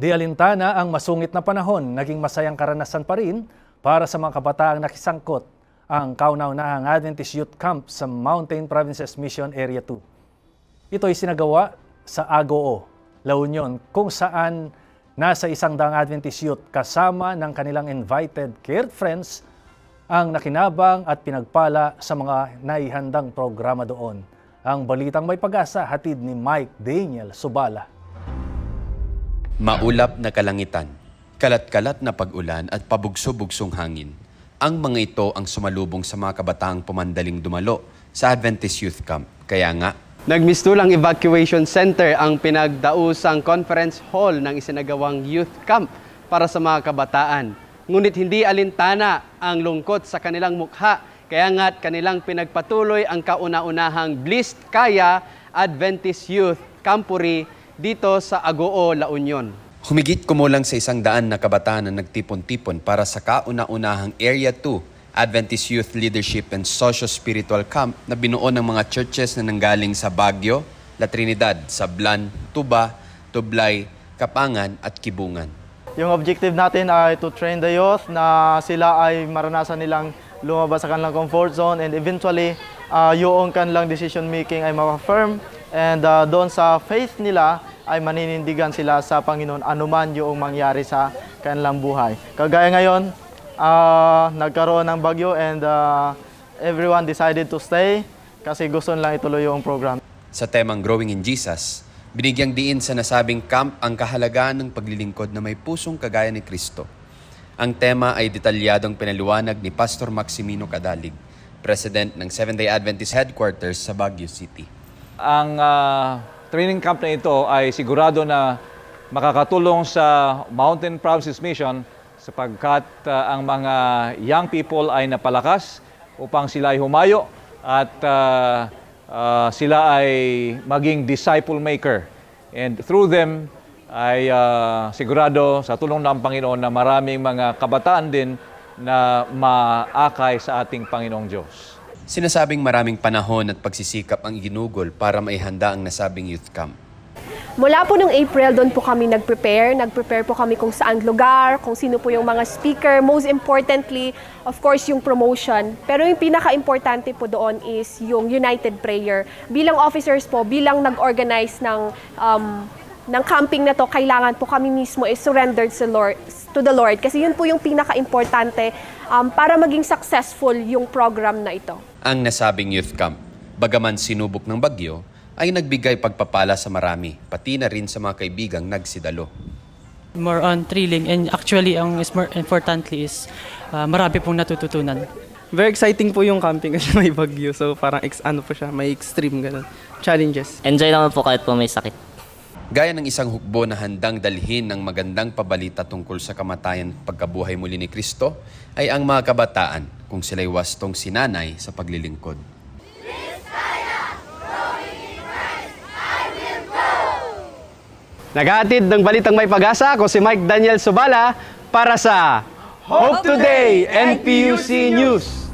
Di alintana ang masungit na panahon, naging masayang karanasan pa rin para sa mga kabataang nakisangkot ang kauna-unahang Adventist Youth Camp sa Mountain Provinces Mission Area 2. Ito ay sinagawa sa Agoo, La Union, kung saan nasa isang dang Adventist Youth kasama ng kanilang invited cared friends ang nakinabang at pinagpala sa mga naihandang programa doon. Ang balitang may pag-asa hatid ni Mike Daniel Subala. Maulap na kalangitan, kalat-kalat na pag-ulan at pabugso-bugsong hangin. Ang mga ito ang sumalubong sa mga kabataang pumandaling dumalo sa Adventist Youth Camp. Kaya nga, Nagmistulang evacuation center ang pinagdausang conference hall ng isinagawang youth camp para sa mga kabataan. Ngunit hindi alintana ang lungkot sa kanilang mukha, kaya nga't kanilang pinagpatuloy ang kauna-unahang Blist Kaya Adventist Youth Campuri dito sa Agoo, La Union. Humigit kumulang sa isang daan na kabataan na nagtipon-tipon para sa kauna-unahang Area 2 Adventist Youth Leadership and Socio-Spiritual Camp na binuo ng mga churches na nanggaling sa Baguio, La Trinidad, Sablan, Tuba, Tublay, Kapangan at Kibungan. Yung objective natin ay to train the youth na sila ay maranasan nilang lumabas sa kanilang comfort zone and eventually uh, yung kanilang decision making ay ma-firm and uh, doon sa faith nila ay maninindigan sila sa Panginoon anuman yung mangyari sa kanilang buhay. Kagaya ngayon, uh, nagkaroon ng bagyo and uh, everyone decided to stay kasi gusto nilang ituloy yung program. Sa temang Growing in Jesus, binigyang diin sa nasabing camp ang kahalagaan ng paglilingkod na may pusong kagaya ni Kristo. Ang tema ay detalyadong pinaliwanag ni Pastor Maximino Kadalig, President ng Seventh-day Adventist Headquarters sa Baguio City. Ang uh, training camp na ito ay sigurado na makakatulong sa Mountain Provinces Mission sapagkat uh, ang mga young people ay napalakas upang sila ay humayo at uh, uh, sila ay maging disciple maker. And through them ay uh, sigurado sa tulong ng Panginoon na maraming mga kabataan din na maakay sa ating Panginoong Diyos. Sinasabing maraming panahon at pagsisikap ang ginugol para maihanda ang nasabing youth camp. Mula po nung April, doon po kami nag-prepare. Nag-prepare po kami kung saan lugar, kung sino po yung mga speaker. Most importantly, of course, yung promotion. Pero yung pinaka-importante po doon is yung United Prayer. Bilang officers po, bilang nag-organize ng, um, ng camping na to, kailangan po kami mismo is surrendered sa Lord, to the Lord. Kasi yun po yung pinaka-importante um, para maging successful yung program na ito ang nasabing youth camp. Bagaman sinubok ng bagyo, ay nagbigay pagpapala sa marami, pati na rin sa mga kaibigang nagsidalo. More on thrilling and actually ang is more importantly is uh, marami pong natututunan. Very exciting po yung camping kasi may bagyo so parang ex ano po siya, may extreme ganun. Challenges. Enjoy naman po kahit po may sakit. Gaya ng isang hukbo na handang dalhin ng magandang pabalita tungkol sa kamatayan at pagkabuhay muli ni Kristo, ay ang mga kabataan kung sila'y wastong sinanay sa paglilingkod. Naghatid ng balitang may pag-asa ako si Mike Daniel Sobala para sa Hope Today NPUC News.